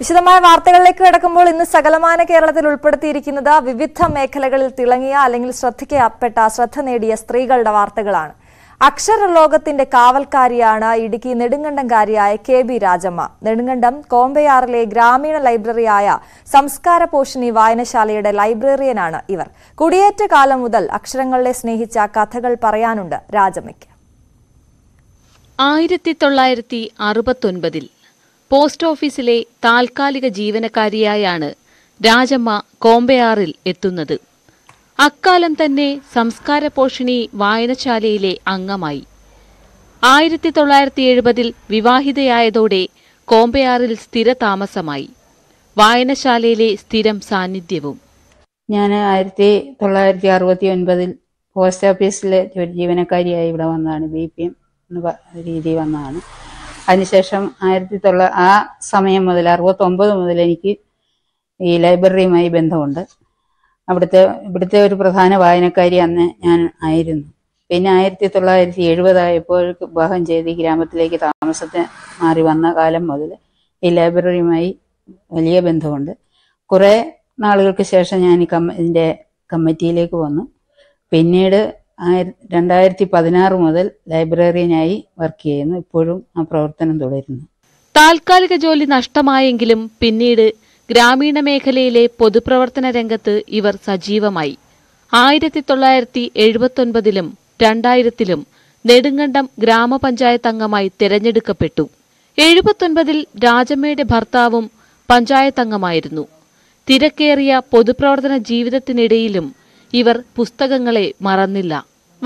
വിശദമായ വാർത്തകളിലേക്ക് കിടക്കുമ്പോൾ ഇന്ന് സകലമാന കേരളത്തിൽ ഉൾപ്പെടുത്തിയിരിക്കുന്നത് വിവിധ മേഖലകളിൽ തിളങ്ങിയ അല്ലെങ്കിൽ ശ്രദ്ധിക്കപ്പെട്ട ശ്രദ്ധ നേടിയ സ്ത്രീകളുടെ വാർത്തകളാണ് അക്ഷരലോകത്തിന്റെ കാവൽക്കാരിയാണ് ഇടുക്കി നെടുങ്കണ്ടംകാരിയായ കെ ബി രാജമ്മ നെടുങ്കണ്ടം കോമ്പയാറിലെ ഗ്രാമീണ ലൈബ്രറിയായ സംസ്കാര പോഷിണി വായനശാലയുടെ ലൈബ്രറിയനാണ് ഇവർ കുടിയേറ്റ കാലം മുതൽ അക്ഷരങ്ങളെ സ്നേഹിച്ച കഥകൾ പറയാനുണ്ട് രാജമ്മയ്ക്ക് ആയിരത്തി തൊള്ളായിരത്തി അറുപത്തൊൻപതിൽ പോസ്റ്റ് ഓഫീസിലെ താൽക്കാലിക ജീവനക്കാരിയായാണ് രാജമ്മ കോമ്പയാറിൽ എത്തുന്നത് അക്കാലം തന്നെ സംസ്കാര പോഷിണി വായനശാലയിലെ അംഗമായി ആയിരത്തി തൊള്ളായിരത്തി എഴുപതിൽ വിവാഹിതയായതോടെ കോമ്പയാറിൽ സ്ഥിര താമസമായി വായനശാലയിലെ സ്ഥിരം സാന്നിധ്യവും ഞാൻ ആയിരത്തി തൊള്ളായിരത്തി അറുപത്തി ഒൻപതിൽ പോസ്റ്റ് ഓഫീസിലെ ജീവനക്കാരിയായി ഇവിടെ വന്നതാണ് ബി പി എം രീതി വന്നതാണ് അതിനുശേഷം ആയിരത്തി തൊള്ള ആ സമയം മുതൽ ഒമ്പത് മുതൽ എനിക്ക് ഈ ലൈബ്രറിയുമായി ബന്ധമുണ്ട് അവിടുത്തെ ഇവിടുത്തെ ഒരു പ്രധാന വായനക്കാരി അന്ന് ഞാൻ ആയിരുന്നു പിന്നെ ആയിരത്തി തൊള്ളായിരത്തി എഴുപതായപ്പോൾ വിവാഹം ചെയ്ത് ഗ്രാമത്തിലേക്ക് താമസത്തെ മാറി വന്ന കാലം മുതൽ ഈ ലൈബ്രറിയുമായി വലിയ ബന്ധമുണ്ട് കുറേ നാളുകൾക്ക് ശേഷം ഞാൻ ഈ കമ്മ ഇതിൻ്റെ കമ്മിറ്റിയിലേക്ക് വന്നു പിന്നീട് രണ്ടായിരത്തി പതിനാറ് മുതൽ ലൈബ്രറിയനായി വർക്ക് ചെയ്യുന്നു ഇപ്പോഴും ആ പ്രവർത്തനം തുടരുന്നു താൽക്കാലിക ജോലി നഷ്ടമായെങ്കിലും പിന്നീട് ഗ്രാമീണ മേഖലയിലെ പൊതുപ്രവർത്തന രംഗത്ത് ഇവർ സജീവമായി ആയിരത്തി തൊള്ളായിരത്തി എഴുപത്തൊൻപതിലും രണ്ടായിരത്തിലും നെടുങ്കണ്ടം ഗ്രാമപഞ്ചായത്ത് അംഗമായി തിരഞ്ഞെടുക്കപ്പെട്ടു എഴുപത്തൊൻപതിൽ രാജമ്മയുടെ ഭർത്താവും പഞ്ചായത്ത് അംഗമായിരുന്നു തിരക്കേറിയ പൊതുപ്രവർത്തന ജീവിതത്തിനിടയിലും ഇവർ പുസ്തകങ്ങളെ മറന്നില്ല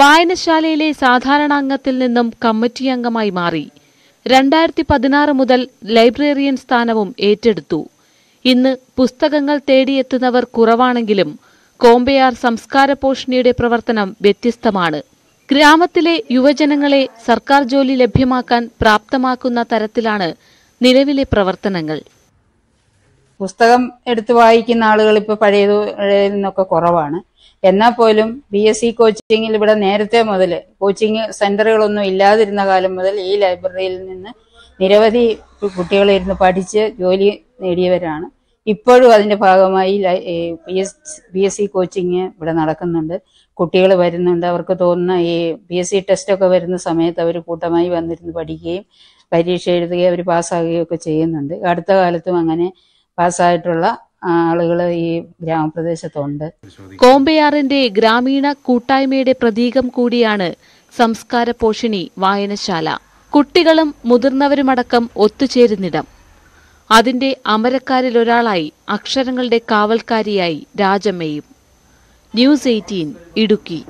വായനശാലയിലെ സാധാരണ അംഗത്തിൽ നിന്നും കമ്മിറ്റി അംഗമായി മാറി രണ്ടായിരത്തി പതിനാറ് മുതൽ ലൈബ്രറിയൻ സ്ഥാനവും ഏറ്റെടുത്തു ഇന്ന് പുസ്തകങ്ങൾ തേടിയെത്തുന്നവർ കുറവാണെങ്കിലും കോമ്പയാർ സംസ്കാര പോഷണിയുടെ പ്രവർത്തനം വ്യത്യസ്തമാണ് ഗ്രാമത്തിലെ യുവജനങ്ങളെ സർക്കാർ ജോലി ലഭ്യമാക്കാൻ പ്രാപ്തമാക്കുന്ന തരത്തിലാണ് നിലവിലെ പ്രവർത്തനങ്ങൾ പുസ്തകം എടുത്ത് വായിക്കുന്ന ആളുകൾ ഇപ്പൊ പഴയത് നിന്നൊക്കെ കുറവാണ് എന്നാൽ പോലും ബി എസ് സി കോച്ചിങ്ങിൽ ഇവിടെ നേരത്തെ മുതൽ കോച്ചിങ് സെന്ററുകളൊന്നും ഇല്ലാതിരുന്ന കാലം മുതൽ ഈ ലൈബ്രറിയിൽ നിന്ന് നിരവധി കുട്ടികൾ ഇരുന്ന് പഠിച്ച് ജോലി നേടിയവരാണ് ഇപ്പോഴും അതിന്റെ ഭാഗമായി P S B S C coaching ഇവിടെ നടക്കുന്നുണ്ട് കുട്ടികൾ വരുന്നുണ്ട് അവർക്ക് തോന്നുന്ന ഈ ബി എസ് സി ടെസ്റ്റൊക്കെ വരുന്ന സമയത്ത് അവർ കൂട്ടമായി വന്നിരുന്ന് പഠിക്കുകയും പരീക്ഷ എഴുതുകയും അവർ പാസ്സാകുകയും ഒക്കെ ചെയ്യുന്നുണ്ട് അടുത്ത കാലത്തും അങ്ങനെ പാസ്സായിട്ടുള്ള ആളുകൾ ഈ ഗ്രാമപ്രദേശത്തുണ്ട് കോമ്പയാറിന്റെ ഗ്രാമീണ കൂട്ടായ്മയുടെ പ്രതീകം കൂടിയാണ് സംസ്കാര പോഷിണി വായനശാല കുട്ടികളും മുതിർന്നവരുമടക്കം ഒത്തുചേരുന്നിടം അതിന്റെ അമരക്കാരിലൊരാളായി അക്ഷരങ്ങളുടെ കാവൽക്കാരിയായി രാജമ്മയും ന്യൂസ് എയ്റ്റീൻ ഇടുക്കി